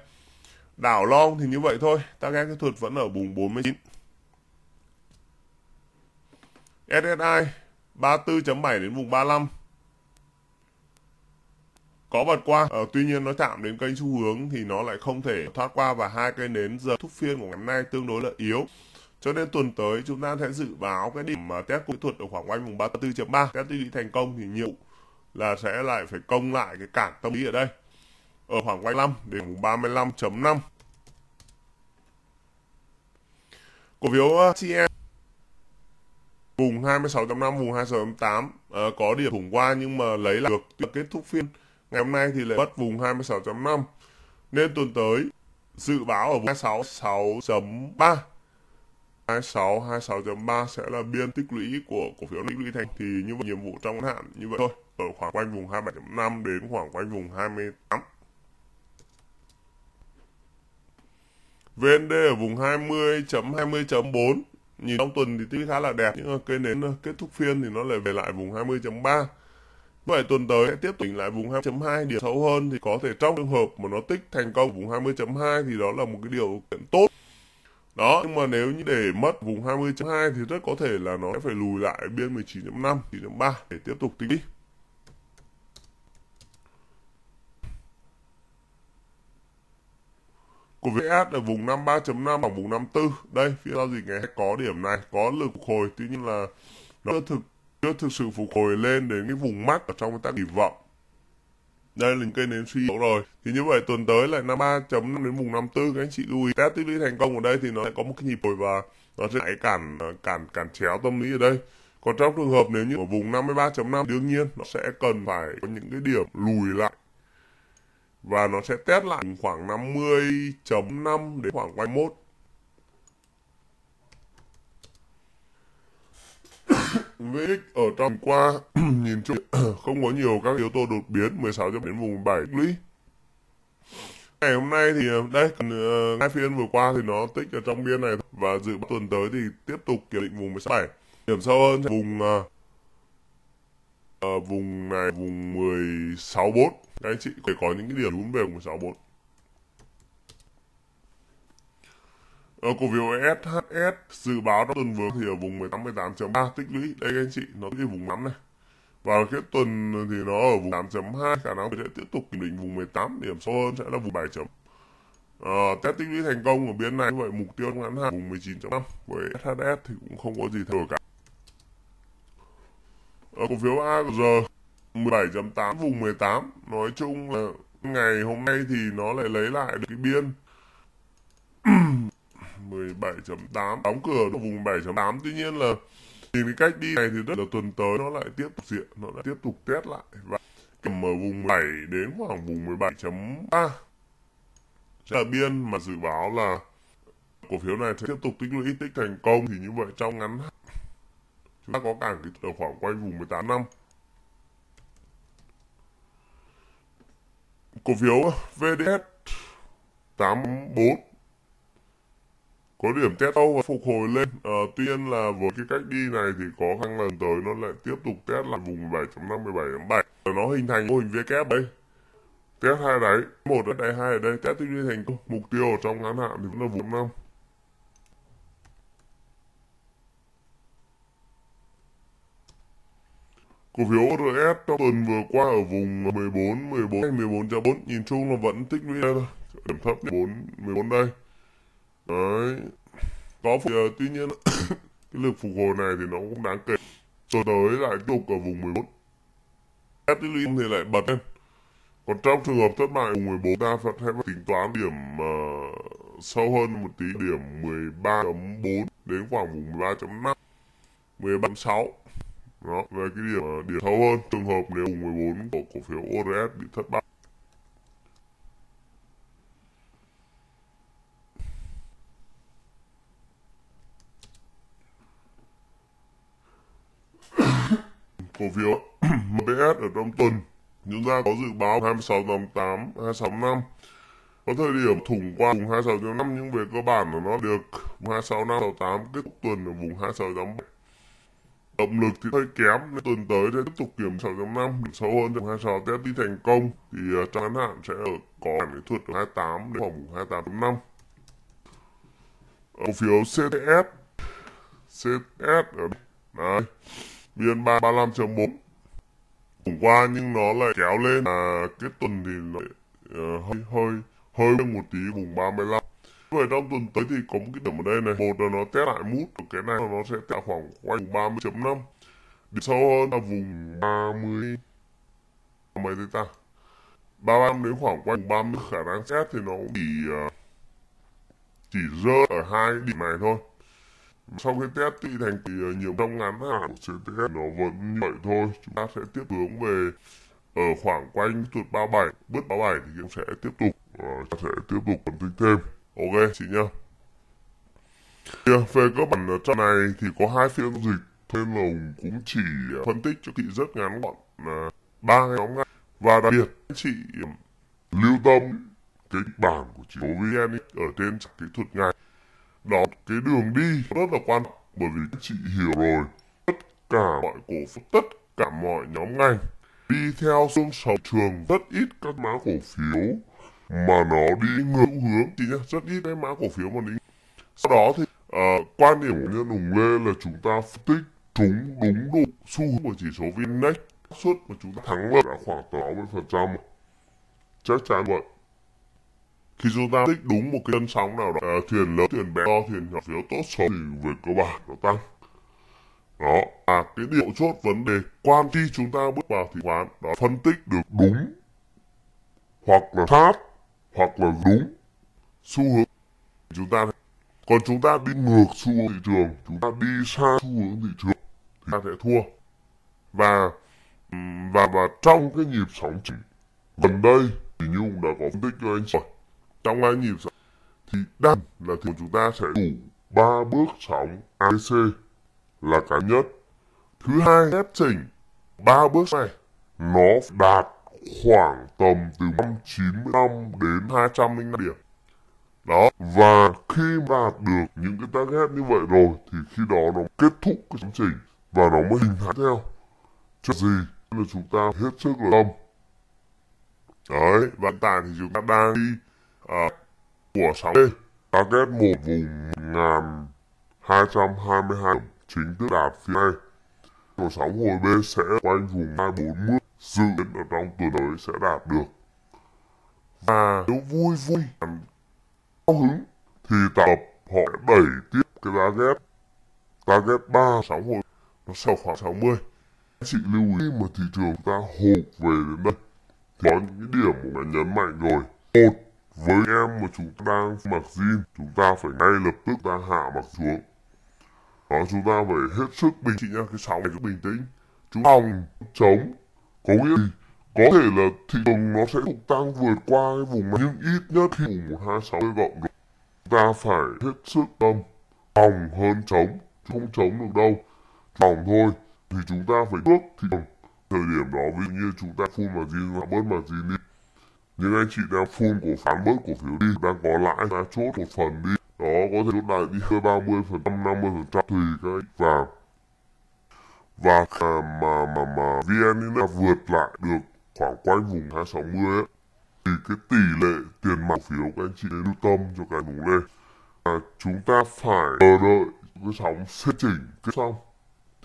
đảo long thì như vậy thôi ta nghe kỹ thuật vẫn ở vùng 49 SSI 34.7 đến vùng 35 có vượt qua ờ, tuy nhiên nó chạm đến kênh xu hướng thì nó lại không thể thoát qua và hai cây nến giờ thúc phiên của ngày hôm nay tương đối là yếu cho nên tuần tới chúng ta sẽ dự báo cái điểm mà test kỹ thuật ở khoảng quanh vùng 34.3 test đi thành công thì nhiều là sẽ lại phải công lại cái cản tâm lý ở đây ở khoảng quanh 5 đến vùng 35.5 cổ phiếu ờ, CM vùng 26.5 vùng 26.8 à, ờ, có điểm thủng qua nhưng mà lấy lại được kết thúc phiên Ngày hôm nay thì lại mất vùng 26.5 nên tuần tới dự báo ở vùng 266.3 26 26.3 sẽ là biên tích lũy của cổ phiếu tích lũy thành thì như vậy nhiệm vụ trong ngắn hạn như vậy thôi ở khoảng quanh vùng 27.5 đến khoảng quanh vùng 28 VND ở vùng 20.20.4 nhìn trong tuần thì tích khá là đẹp nhưng mà cái đến ờ, kết thúc phiên thì nó lại về lại vùng 20.3 Vậy tuần tới sẽ tiếp tục lại vùng 2.2 điểm xấu hơn thì có thể trong trường hợp mà nó tích thành công vùng 20.2 thì đó là một cái điều kiện tốt. Đó, nhưng mà nếu như để mất vùng 20.2 thì rất có thể là nó sẽ phải lùi lại biên 19.5, 9.3 để tiếp tục tính đi. Của s ở vùng 53.5 khoảng vùng 54. Đây, phía giao dịch ngày có điểm này, có lực phục hồi, tuy nhiên là nó thực chưa thực sự phục hồi lên đến cái vùng mắt ở trong ta kỳ vọng đây là những cây nến suy yếu rồi thì như vậy tuần tới lại năm chấm 5 đến vùng 54 các anh chị lưu ý test tích lũy thành công ở đây thì nó sẽ có một cái nhịp hồi và nó sẽ cản ờ, cản cản chéo tâm lý ở đây còn trong trường hợp nếu như ở vùng 53.5 đương nhiên nó sẽ cần phải có những cái điểm lùi lại và nó sẽ test lại khoảng 50.5 đến khoảng 21 Lick ở trong qua nhìn chung không có nhiều các yếu tố đột biến 16 cho đến vùng 7 lũy. Ngày hôm nay thì ờ, đây uh, hai phiên vừa qua thì nó tích ở trong biên này và dự báo tuần tới thì tiếp tục kiểm định vùng 16 7. Điểm sâu hơn vùng uh, uh, vùng này vùng 16 4. Các anh chị phải có những cái điểm hướng về vùng 16 4. Ở cổ phiếu SHS dự báo trong tuần vừa thì ở vùng 18,8.3 tích lũy. Đây các anh chị, nó cái vùng nắm này. Và cái tuần thì nó ở vùng 8.2 khả năng sẽ tiếp tục kiểm định vùng 18 điểm sâu hơn sẽ là vùng 7 chấm. À, test tích lũy thành công ở biên này như vậy mục tiêu ngắn hạn vùng 19.5 với SHS thì cũng không có gì thay đổi cả. Ở cổ phiếu AG 17.8 vùng 18 nói chung là ngày hôm nay thì nó lại lấy lại được cái biên 17.8 đóng cửa ở vùng 7.8 tuy nhiên là thì cái cách đi này thì rất là tuần tới nó lại tiếp tục diện nó lại tiếp tục test lại và cầm ở vùng 7 đến khoảng vùng 17.3 là biên mà dự báo là cổ phiếu này sẽ tiếp tục tích lũy tích thành công thì như vậy trong ngắn chúng ta có cả cái ở khoảng quanh vùng 18 năm cổ phiếu VDS 84 có điểm test đâu và phục hồi lên à, tuy nhiên là với cái cách đi này thì có khả năng lần tới nó lại tiếp tục test lại vùng 7.57.7 nó hình thành mô hình V-kép đấy test hai đáy một ở đây hai ở đây test tiếp thành công mục tiêu ở trong ngắn hạn thì vẫn là vùng năm Cổ phiếu RS trong tuần vừa qua ở vùng 14, 14 hay 14.4 nhìn chung là vẫn tích lũy đây thôi điểm thấp 14 14 đây đấy có phục, uh, tuy nhiên cái lực phục hồi này thì nó cũng đáng kể rồi tới lại tiếp tục ở vùng 14 Epsilon thì lại bật lên còn trong trường hợp thất bại vùng 14 ta sẽ hãy tính toán điểm uh, sâu hơn một tí điểm 13.4 đến khoảng vùng 13.5 13.6 đó về cái điểm uh, điểm sâu hơn trường hợp nếu vùng 14 của cổ phiếu ORS bị thất bại cổ phiếu MBS ở trong tuần. Chúng ta có dự báo 26.8, 26.5. Có thời điểm thủng qua vùng 26.5 nhưng về cơ bản là nó được 26.568 kết thúc tuần ở vùng 26.7. Động lực thì hơi kém nên tuần tới sẽ tiếp tục kiểm 6.5 điểm sâu hơn trong 26 test đi thành công thì à, trong ngắn hạn sẽ ở có bản kỹ thuật 28 đến khoảng 28.5. Cổ phiếu CTS CTS ở đây. Đấy. VN335.4 Cũng qua nhưng nó lại kéo lên à, Cái tuần thì nó uh, hơi hơi hơi một tí vùng 35 Vậy trong tuần tới thì có một cái điểm ở đây này Một là nó test lại mút Cái này nó sẽ test khoảng quanh 30.5 Điểm sâu hơn là vùng 30 Mấy thế ta 35 đến khoảng quanh 30 khả năng xét thì nó cũng chỉ uh, chỉ rơi ở hai điểm này thôi sau khi test tuy thành thì ờ, nhiều trong ngắn hạn của CTS nó vẫn như vậy thôi. Chúng ta sẽ tiếp hướng về ở ờ, khoảng quanh tuột 37, bứt 37 thì cũng sẽ tiếp tục uh, sẽ tiếp tục phân tích thêm. Ok chị nhá. về các bản ở trang này thì có hai phiên dịch thêm lồng cũng chỉ phân tích cho chị rất ngắn gọn là ba nhóm ngắn và đặc biệt chị lưu tâm cái bảng của chị VN ở trên kỹ thuật ngày đó, cái đường đi rất là quan trọng bởi vì các chị hiểu rồi. Tất cả mọi cổ phiếu, tất cả mọi nhóm ngành đi theo xương sầu trường rất ít các mã cổ phiếu mà nó đi ngược hướng chị nhá rất ít cái mã cổ phiếu mà đi sau đó thì uh, quan điểm của nhân hùng lê là chúng ta phân tích trúng đúng đủ xu hướng của chỉ số vn suất mà chúng ta thắng lợi là khoảng tám mươi phần trăm chắc chắn vậy khi chúng ta tích đúng một cái cơn sóng nào đó à, thuyền lớn thuyền bé to thuyền nhỏ phiếu tốt xấu thì về cơ bản nó tăng đó à cái điều chốt vấn đề quan khi chúng ta bước vào thị quán đó phân tích được đúng hoặc là sát hoặc là đúng xu hướng chúng ta còn chúng ta đi ngược xu hướng thị trường chúng ta đi xa xu hướng thị trường thì ta sẽ thua và và và trong cái nhịp sóng chỉ gần đây thì nhung đã có phân tích cho anh rồi trong hai nhịp sóng thì đan là thì chúng ta sẽ đủ ba bước sóng ABC là cái nhất thứ hai phép chỉnh ba bước này nó đạt khoảng tầm từ 195 đến 205 điểm đó và khi đạt được những cái target như vậy rồi thì khi đó nó kết thúc cái chương trình và nó mới hình thành theo cho gì là chúng ta hết sức là tâm đấy và tại thì chúng ta đang đi à, của sóng D. Target một vùng ngàn 1222 điểm chính thức đạp phía A. Của sóng hồi B sẽ quanh vùng 240, dự kiến ở trong tuần tới sẽ đạt được. Và nếu vui vui, cao hứng, thì tập họ đẩy tiếp cái target. Target 3 sóng hồi nó sau khoảng 60. Anh chị lưu ý mà thị trường ta hụt về đến đây, thì có những điểm mà nhấn mạnh rồi. Một với em mà chúng ta đang mặc jean, chúng ta phải ngay lập tức ta hạ mặc xuống. Đó chúng ta phải hết sức bình tĩnh nha, cái sóng này rất bình tĩnh. Chúng hòng chống có nghĩa gì? Có thể là thị trường nó sẽ tục tăng vượt qua cái vùng này, nhưng ít nhất thì vùng sáu rộng rồi. Chúng ta phải hết sức tâm, hòng hơn chống, không chống được đâu. hòng thôi, thì chúng ta phải bước thị trường. Thời điểm đó ví dụ như chúng ta phun mà gì là bớt mà gì đi nhưng anh chị đang phun cổ phán bớt cổ phiếu đi, đang có lãi, ra chốt một phần đi. Đó, có thể chốt lại đi hơi năm mươi phần trăm anh cái Và và à, mà mà mà VN Index vượt lại được khoảng quanh vùng hai sáu mươi thì cái tỷ lệ tiền mặt cổ phiếu các anh chị lưu tâm cho cái vùng lên à, chúng ta phải chờ đợi cái sóng xếp chỉnh cái xong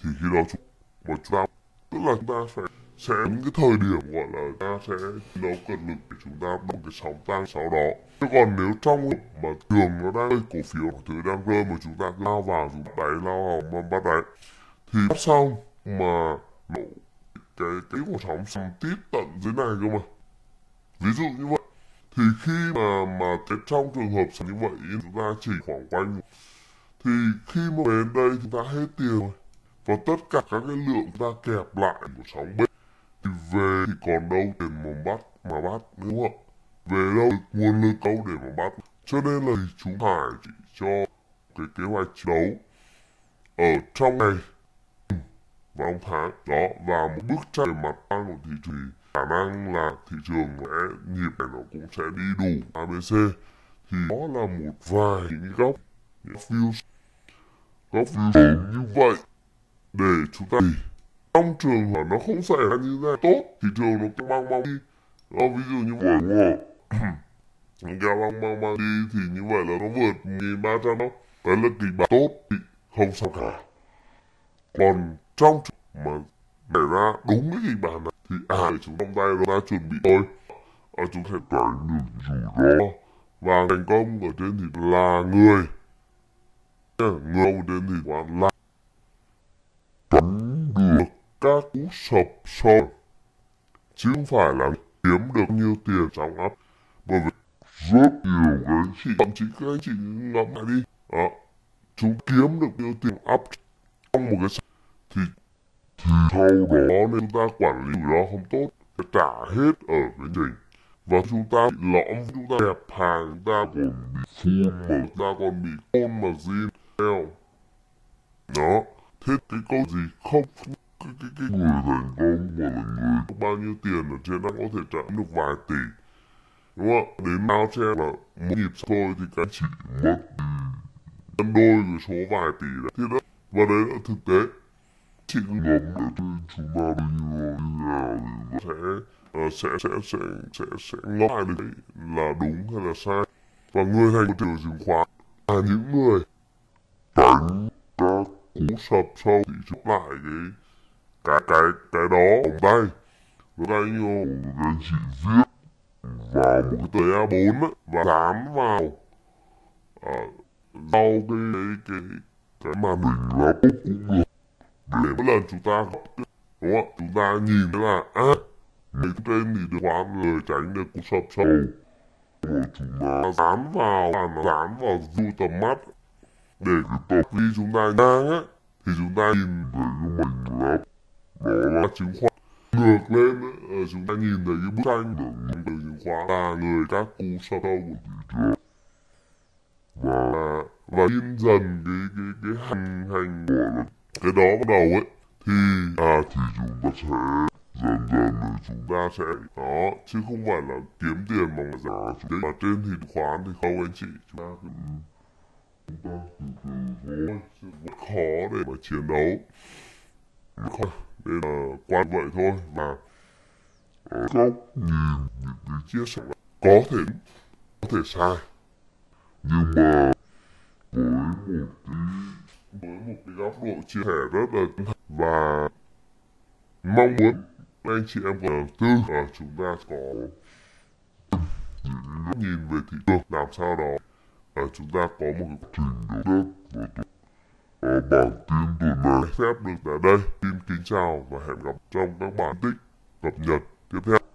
thì khi đó chúng, mà chúng ta tức là chúng ta phải sẽ những cái thời điểm gọi là ta sẽ đấu cần lực để chúng ta bắt cái sóng tăng sau đó chứ còn nếu trong mà trường nó đang cổ phiếu thứ đang rơi mà chúng ta lao vào chúng ta đáy lao vào mà bắt đáy thì bắt xong mà nổ cái cái của sóng sầm tiếp tận dưới này cơ mà ví dụ như vậy thì khi mà mà cái trong trường hợp như vậy chúng ta chỉ khoảng quanh thì khi mà đến đây chúng ta hết tiền rồi và tất cả các cái lượng chúng ta kẹp lại của sóng bên về thì còn đâu tiền mà bắt mà bắt đúng không ạ? Về đâu được nguồn lực đâu để mà bắt. Cho nên là chúng Hải chỉ cho cái kế hoạch đấu ở trong ngày và ông tháng đó và một bước chạy về mặt tăng của thị trường khả năng là thị trường sẽ nhịp này nó cũng sẽ đi đủ ABC thì đó là một vài những góc những view góc view như vậy để chúng ta trong trường là nó không xảy ra như thế này tốt thì thường nó mang mang đi đó, ví dụ như vừa ngộ galang mang mang đi thì như vậy là nó vượt ba trăm đó đấy là kịch bản tốt thì không sao cả còn trong trường mà xảy ra đúng cái kịch bản này thì à chúng trong tay nó đã chuẩn bị thôi ở chúng sẽ tránh được rủi ro và thành công ở trên thì là người người trên thì quán là tránh các cú sập sôi. Chứ không phải là kiếm được nhiều tiền trong ấp. Bởi vì rất nhiều cái anh chị, thậm chí các anh chị ngắm lại đi. À, chúng kiếm được nhiều tiền ấp trong một cái Thì, thì sau đó nên ta quản lý nó không tốt. Trả hết ở cái trình và chúng ta bị lõm chúng ta đẹp hàng chúng ta còn bị phun mà chúng ta còn bị côn mà gì theo đó thế cái câu gì không cái, cái, cái người thành công mà là người có bao nhiêu tiền ở trên đó có thể trả được vài tỷ đúng không đến nào xe là một nhịp thôi thì cái chỉ mất gấp đôi cái số vài tỷ đấy thì đó và đấy là thực tế chị ngấm để chúng ta đi như nào thì sẽ ờ, sẽ sẽ sẽ sẽ sẽ ngóc lại được là đúng hay là sai và người thành thị trường chứng khoán là những người đánh các cú sập sau thì trường lại cái cái cái cái đó ông tay, nó đây nhô anh chị viết vào một cái tờ A4 á, và dán vào à, sau cái cái cái màn hình là bút cũng được để mỗi lần chúng ta đúng không chúng ta nhìn thấy là á à, mấy tên thì được quá người tránh được cú sập sầu rồi chúng ta dán vào và nó dán vào du tầm mắt để cái tập khi chúng ta đang á thì chúng ta nhìn thấy mình lắm đó là chứng khoán ngược lên ờ, chúng ta nhìn thấy cái bức tranh của từ chứng khoán là người các cú sơ đâu của thị trường và và in dần cái cái cái hành hành của cái đó bắt đầu ấy thì à thì chúng ta sẽ dần dần thì chúng ta sẽ đó chứ không phải là kiếm tiền bằng giá chúng ta trên thì khoán thì không anh chị chúng ta cứ chúng ta cứ khó để mà chiến đấu khó nên là qua vậy thôi mà góc ờ, nhìn những cái chia sẻ có thể có thể sai nhưng mà với một cái với một cái góc độ chia sẻ rất là chân thật và mong muốn anh chị em của tư là chúng ta có những nhìn về thị trường làm sao đó là chúng ta có một cái trình độ rất Ờ, bản tin tuần này phép được tại đây. Xin kính chào và hẹn gặp trong các bản tích cập nhật tiếp theo.